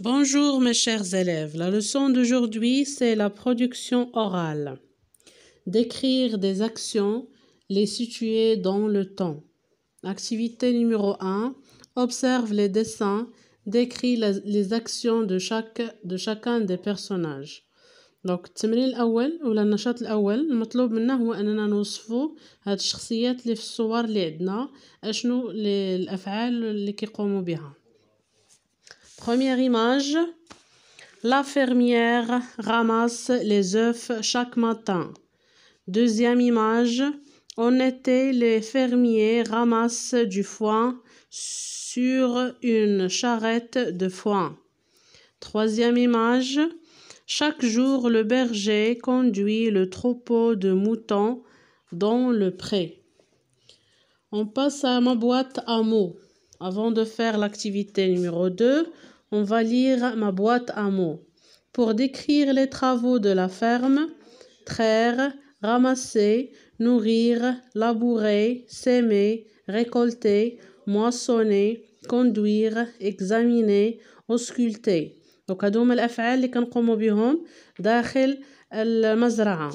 Bonjour mes chers élèves, la leçon d'aujourd'hui c'est la production orale. Décrire des actions, les situer dans le temps. Activité numéro 1, observe les dessins, décris les actions de, chaque, de chacun des personnages. Donc, التمرين الاول ولا النشاط الاول المطلوب منا هو أننا نوصفوا هاد الشخصيات اللي في الصور اللي عندنا أشنو الافعال اللي كيقوموا بها Première image, la fermière ramasse les œufs chaque matin. Deuxième image, en été, les fermiers ramassent du foin sur une charrette de foin. Troisième image, chaque jour le berger conduit le troupeau de moutons dans le pré. On passe à ma boîte à mots. Avant de faire l'activité numéro 2, on va lire ma boîte à mots. Pour décrire les travaux de la ferme, traire, ramasser, nourrir, labourer, s'aimer, récolter, moissonner, conduire, examiner, ausculter. Donc, bihom dakhil mazraa.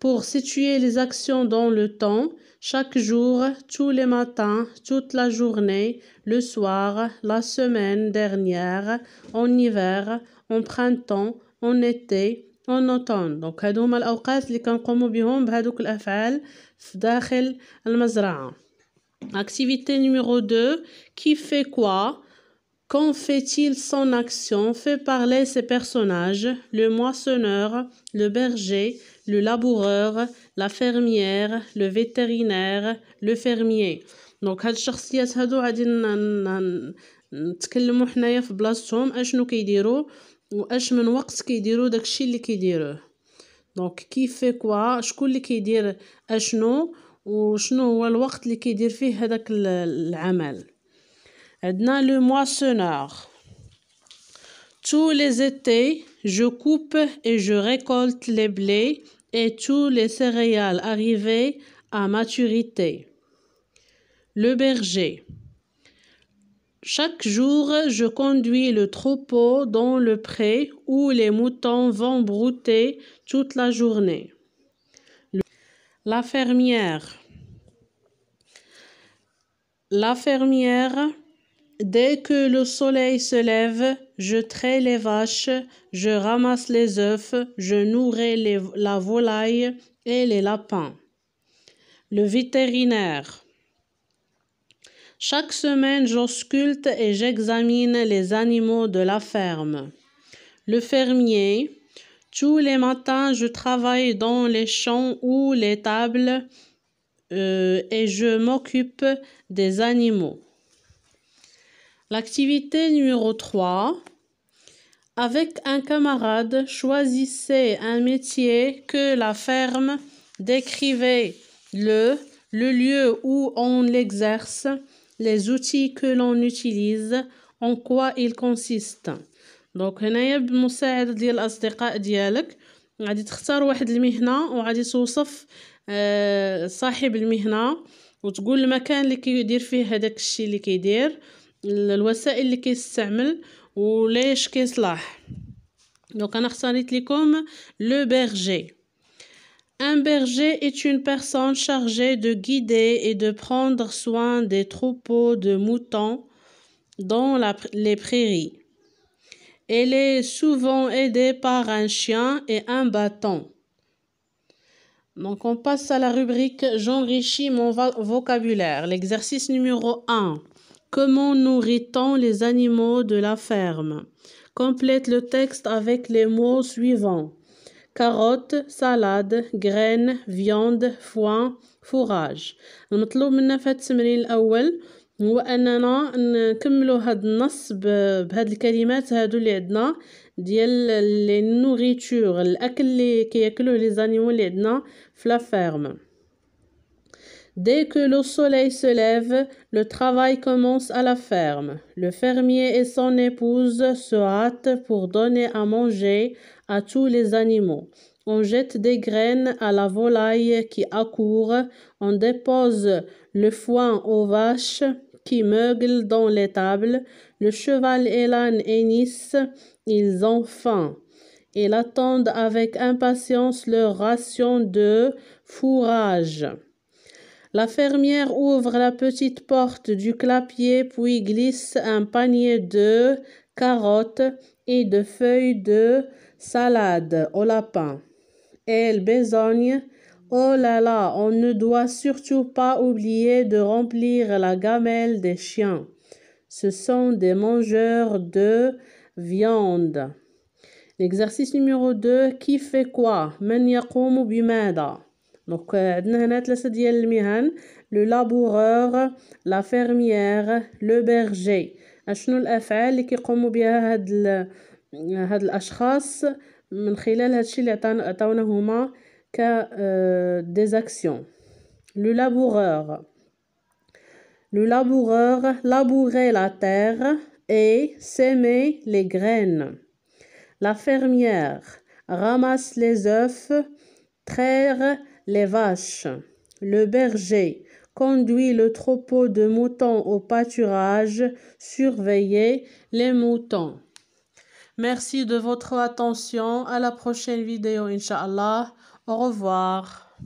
Pour situer les actions dans le temps, chaque jour, tous les matins, toute la journée, le soir, la semaine dernière, en hiver, en printemps, en été, en automne. Donc هذوما الأوقات اللي كنقوموا بهم بهذوك الأفعال في داخل المزرعة. Activité numéro 2, qui fait quoi Quand fait-il son action Fait parler ses personnages, le moissonneur, le berger, le laboureur la fermière le vétérinaire le fermier دونك هاد الشخصيات هادو غادي نتكلمو حنايا في بلاصتهم اشنو كيديروا واش من وقت كيديرو داكشي اللي كيديروه دونك كيف كوا شكون اللي كيدير اشنو وشنو هو الوقت اللي كيدير فيه هذاك العمل عندنا لو مواسونور تو لي زيتي جو كوب et جو récolte لي blés et tous les céréales arrivés à maturité. Le berger. Chaque jour, je conduis le troupeau dans le pré où les moutons vont brouter toute la journée. La fermière. La fermière, dès que le soleil se lève, je trais les vaches, je ramasse les œufs, je nourris la volaille et les lapins. Le vétérinaire. Chaque semaine, j'ausculte et j'examine les animaux de la ferme. Le fermier. Tous les matins, je travaille dans les champs ou les tables euh, et je m'occupe des animaux. L'activité numéro 3. Avec un camarade, choisissez un métier que la ferme, décrivez-le, le lieu où on l'exerce, les outils que l'on utilise, en quoi ils consistent. Donc, هنايا مساعد ديال الأصدقاء ديالك غادي تختار واحد المهنة وغادي توصف صاحب المهنة وتقول المكان اللي كيدير فيه هداك الشيء اللي كيدير الوسائل اللي كيستعمل وليش Un berger est une personne chargée de guider et de prendre soin des troupeaux de moutons dans les prairies. Elle est souvent aidée par un chien et un bâton. Donc on passe à la rubrique J'enrichis mon vocabulaire. L'exercice numéro 1. Comment nourrit-on les animaux de la ferme? Complète le texte avec les mots suivants: carottes, salades, graines, viandes, foin, fourrage. Le but de cet exercice premier est de compléter ce texte avec ces mots que nous avons, ceux de la nourriture, la nourriture que mangent les animaux que nous avons à la ferme. Dès que le soleil se lève, le travail commence à la ferme. Le fermier et son épouse se hâtent pour donner à manger à tous les animaux. On jette des graines à la volaille qui accourt, on dépose le foin aux vaches qui meuglent dans l'étable, le cheval et l'âne hennissent, ils ont faim. Ils attendent avec impatience leur ration de fourrage. La fermière ouvre la petite porte du clapier puis glisse un panier de carottes et de feuilles de salade au lapin. Elle besogne. Oh là là, on ne doit surtout pas oublier de remplir la gamelle des chiens. Ce sont des mangeurs de viande. L'exercice numéro 2, qui fait quoi? Donc, nous avons dit que nous avons le laboureur, la fermière, le berger. Nous avons dit que nous avons dit que nous avons dit que nous avons dit que nous nous actions. Le laboureur. Le laboureur labourait la terre et sème les graines. La fermière ramasse les œufs, traire les vaches. Le berger conduit le troupeau de moutons au pâturage, surveillez les moutons. Merci de votre attention. À la prochaine vidéo, Inch'Allah. Au revoir.